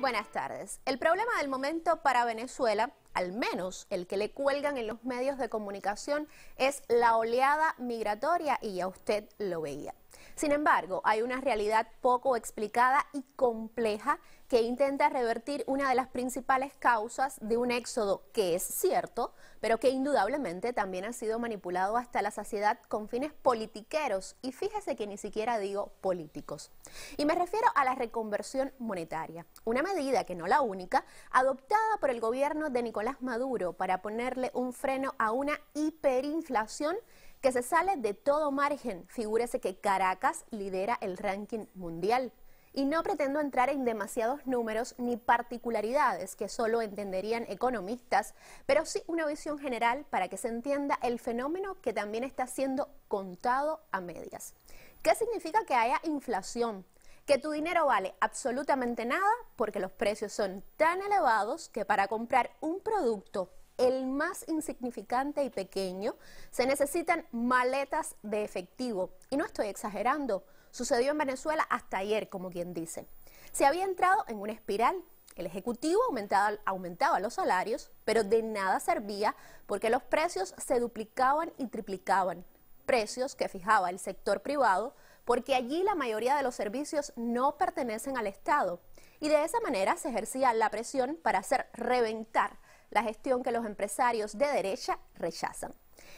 Buenas tardes. El problema del momento para Venezuela, al menos el que le cuelgan en los medios de comunicación, es la oleada migratoria y ya usted lo veía. Sin embargo, hay una realidad poco explicada y compleja que intenta revertir una de las principales causas de un éxodo que es cierto, pero que indudablemente también ha sido manipulado hasta la saciedad con fines politiqueros, y fíjese que ni siquiera digo políticos. Y me refiero a la reconversión monetaria, una medida que no la única, adoptada por el gobierno de Nicolás Maduro para ponerle un freno a una hiperinflación que se sale de todo margen. Figúrese que Caracas lidera el ranking mundial. Y no pretendo entrar en demasiados números ni particularidades que solo entenderían economistas, pero sí una visión general para que se entienda el fenómeno que también está siendo contado a medias. ¿Qué significa que haya inflación? que tu dinero vale absolutamente nada porque los precios son tan elevados que para comprar un producto el más insignificante y pequeño, se necesitan maletas de efectivo. Y no estoy exagerando, sucedió en Venezuela hasta ayer, como quien dice. Se había entrado en una espiral. El Ejecutivo aumentaba, los salarios, pero de nada servía porque los precios se duplicaban y triplicaban. Precios que fijaba el sector privado porque allí la mayoría de los servicios no pertenecen al Estado y de esa manera se ejercía la presión para hacer reventar la gestión que los empresarios de derecha rechazan.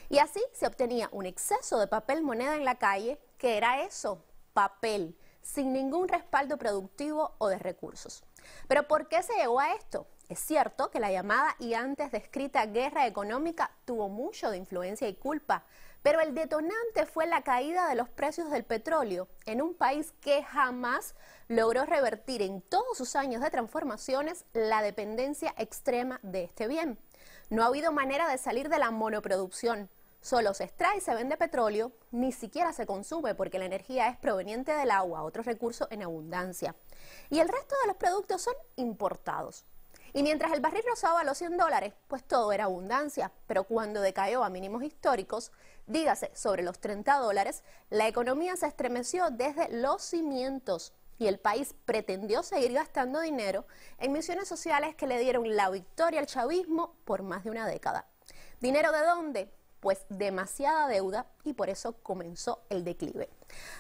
Y así se obtenía un exceso de papel moneda en la calle, que era eso, papel, sin ningún respaldo productivo o de recursos. Pero ¿por qué se llegó a esto? Es cierto que la llamada y antes descrita guerra económica tuvo mucho de influencia y culpa, pero el detonante fue la caída de los precios del petróleo en un país que jamás logró revertir en todos sus años de transformaciones la dependencia extrema de este bien. No ha habido manera de salir de la monoproducción. Solo se extrae y se vende petróleo, ni siquiera se consume porque la energía es proveniente del agua, otro recurso en abundancia. Y el resto de los productos son importados. Y mientras el barril rozaba los 100 dólares, pues todo era abundancia, pero cuando decayó a mínimos históricos, dígase sobre los 30 dólares, la economía se estremeció desde los cimientos y el país pretendió seguir gastando dinero en misiones sociales que le dieron la victoria al chavismo por más de una década. ¿Dinero de dónde? Pues demasiada deuda y por eso comenzó el declive.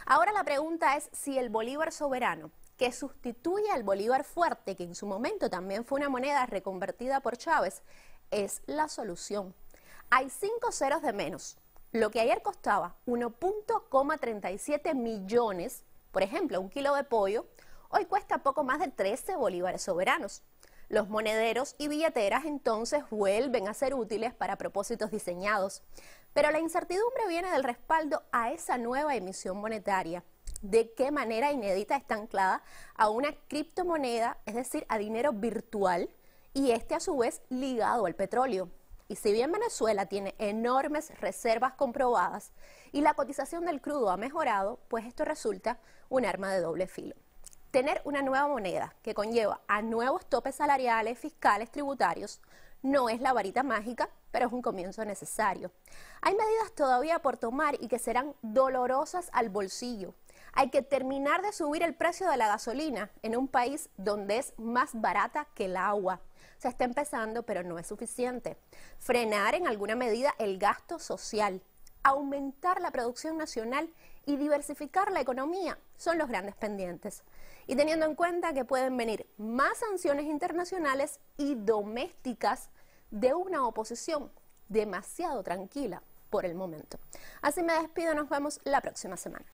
Ahora la pregunta es si el Bolívar soberano que sustituye al bolívar fuerte, que en su momento también fue una moneda reconvertida por Chávez, es la solución. Hay cinco ceros de menos. Lo que ayer costaba 1.37 millones, por ejemplo, un kilo de pollo, hoy cuesta poco más de 13 bolívares soberanos. Los monederos y billeteras entonces vuelven a ser útiles para propósitos diseñados. Pero la incertidumbre viene del respaldo a esa nueva emisión monetaria de qué manera inédita está anclada a una criptomoneda, es decir, a dinero virtual, y este a su vez ligado al petróleo. Y si bien Venezuela tiene enormes reservas comprobadas y la cotización del crudo ha mejorado, pues esto resulta un arma de doble filo. Tener una nueva moneda que conlleva a nuevos topes salariales, fiscales, tributarios, no es la varita mágica, pero es un comienzo necesario. Hay medidas todavía por tomar y que serán dolorosas al bolsillo, hay que terminar de subir el precio de la gasolina en un país donde es más barata que el agua. Se está empezando, pero no es suficiente. Frenar en alguna medida el gasto social, aumentar la producción nacional y diversificar la economía son los grandes pendientes. Y teniendo en cuenta que pueden venir más sanciones internacionales y domésticas de una oposición demasiado tranquila por el momento. Así me despido, nos vemos la próxima semana.